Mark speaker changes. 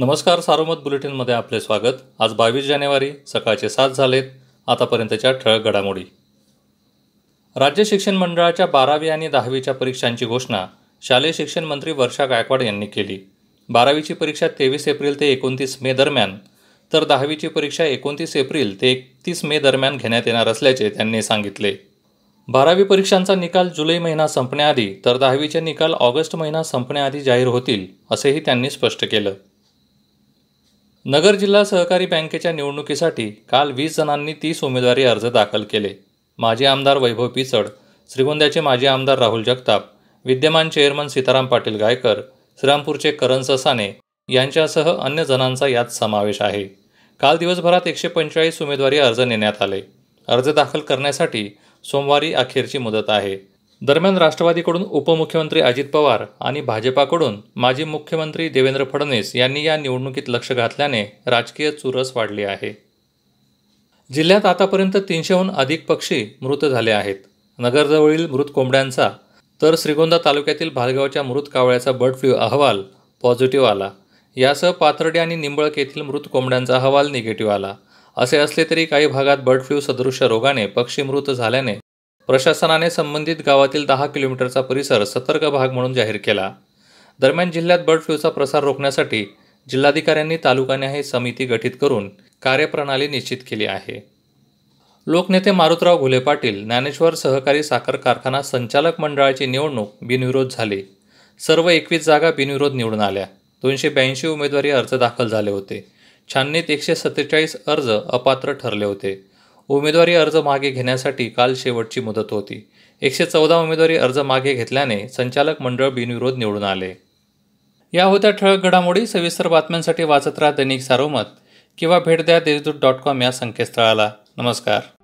Speaker 1: नमस्कार सारोमत बुलेटिनमध्ये आपले स्वागत आज बावीस जानेवारी सकाळचे सात झालेत आतापर्यंतच्या ठळक घडामोडी राज्य शिक्षण मंडळाच्या बारावी आणि दहावीच्या परीक्षांची घोषणा शालेय शिक्षण मंत्री वर्षा गायकवाड यांनी केली बारावीची परीक्षा तेवीस एप्रिल ते एकोणतीस मे दरम्यान तर दहावीची परीक्षा एकोणतीस एप्रिल ते एकतीस मे दरम्यान घेण्यात येणार असल्याचे त्यांनी सांगितले बारावी परीक्षांचा निकाल जुलै महिना संपण्याआधी तर दहावीचे निकाल ऑगस्ट महिना संपण्याआधी जाहीर होतील असेही त्यांनी स्पष्ट केलं नगर जिल्हा सहकारी बँकेच्या निवडणुकीसाठी काल वीस जणांनी तीस उमेदवारी अर्ज दाखल केले माजी आमदार वैभव पिचड श्रीगोंद्याचे माजी आमदार राहुल जगताप विद्यमान चेअरमन सीताराम पाटील गायकर श्रीरामपूरचे करण ससाने यांच्यासह अन्य जणांचा यात समावेश आहे काल दिवसभरात एकशे पंचेचाळीस उमेदवारी अर्ज नेण्यात आले अर्ज दाखल करण्यासाठी सोमवारी अखेरची मुदत आहे दरम्यान राष्ट्रवादीकडून उपमुख्यमंत्री अजित पवार आणि भाजपाकडून माजी मुख्यमंत्री देवेंद्र फडणवीस यांनी या निवडणुकीत लक्ष घातल्याने राजकीय चुरस वाढली आहे जिल्ह्यात आतापर्यंत तीनशेहून अधिक पक्षी मृत झाले आहेत नगरजवळील मृत कोंबड्यांचा तर श्रीगोंदा तालुक्यातील भालगावच्या मृत कावळ्याचा बर्ड फ्लू अहवाल पॉझिटिव्ह आला यासह पाथर्डे आणि निंबळक येथील मृत कोंबड्यांचा अहवाल निगेटिव्ह आला असे असले तरी काही भागात बर्ड फ्लू सदृश्य रोगाने पक्षी मृत झाल्याने प्रशासनाने संबंधित गावातील दहा किलोमीटरचा परिसर सतर्क भाग म्हणून जाहीर केला दरम्यान जिल्ह्यात बर्ड फ्लूचा प्रसार रोखण्यासाठी जिल्हाधिकाऱ्यांनी तालुकाने ही समिती गठीत करून कार्यप्रणाली निश्चित केली आहे लोकनेते मारुतराव घुले पाटील ज्ञानेश्वर सहकारी साखर कारखाना संचालक मंडळाची निवडणूक बिनविरोध झाली सर्व एकवीस जागा बिनविरोध निवडून आल्या दोनशे ब्याऐंशी उमेदवारी अर्ज दाखल झाले होते छाननीत एकशे सत्तेचाळीस अर्ज अपात्र ठरले होते उमेदवारी अर्ज मागे घेण्यासाठी काल शेवटची मुदत होती एकशे चौदा उमेदवारी अर्ज मागे घेतल्याने संचालक मंडळ बिनविरोध निवडून आले या होत्या ठळक घडामोडी सविस्तर बातम्यांसाठी वाचत राहा दैनिक सारोमत किंवा भेट द्या देशदूत डॉट कॉम या संकेतस्थळाला नमस्कार